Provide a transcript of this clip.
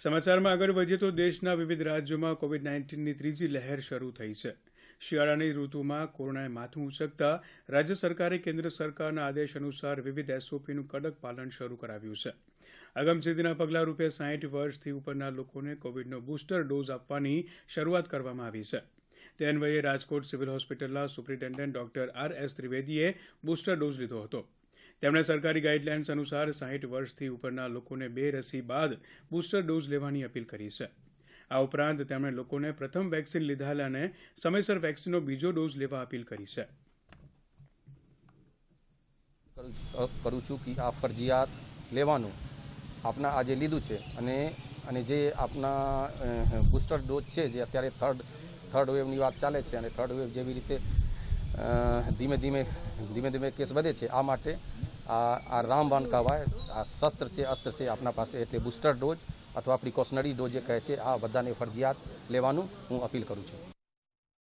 સમાચારમાં આગળ વધીએ તો દેશના વિવિધ રાજ્યોમાં કોવિડ નાઇન્ટીનની ત્રીજી લહેર શરૂ થઈ છે શિયાળાની ઋતુમાં કોરોનાએ માથું ઉચકતા રાજ્ય સરકારે કેન્દ્ર સરકારના આદેશ અનુસાર વિવિધ એસઓપીનું કડક પાલન શરૂ કરાવ્યું છે અગમચેતીના પગલા રૂપે સાહીઠ વર્ષથી ઉપરના લોકોને કોવિડનો બુસ્ટર ડોઝ આપવાની શરૂઆત કરવામાં આવી છે તે અન્વયે રાજકોટ સિવિલ હોસ્પિટલના સુપ્રિન્ટેન્ડન્ટ ડોક્ટર આર એસ ત્રિવેદીએ બુસ્ટર ડોઝ લીધો હતો તેમણે સરકારી ગાઈડલાઇન્સ અનુસાર સાહીઠ વર્ષથી ઉપરના લોકોને બે રસી બાદ બૂસ્ટર ડોઝ લેવાની અપીલ કરી છે આ ઉપરાંત તેમણે લોકોને પ્રથમ વેક્સિન લીધેલાને સમયસર વેક્સિનનો બીજો ડોઝ લેવા અપીલ કરી છે કરું છું કે આ ફરજિયાત લેવાનું આપના આજે લીધું છે અને અને જે આપના બુસ્ટર ડોઝ છે જે અત્યારે થર્ડ થર્ડ વેવની વાત ચાલે છે અને થર્ડ વેવ જેવી રીતે ધીમે ધીમે ધીમે ધીમે કેસ વધે છે આ માટે આ આ રામબાણ કહેવાય આ શસ્ત્ર છે અસ્ત્ર છે આપણા પાસે એટલે બુસ્ટર ડોઝ અથવા પ્રિકોશનરી ડોઝ જે કહે છે આ બધાને ફરજિયાત લેવાનું હું અપીલ કરું છું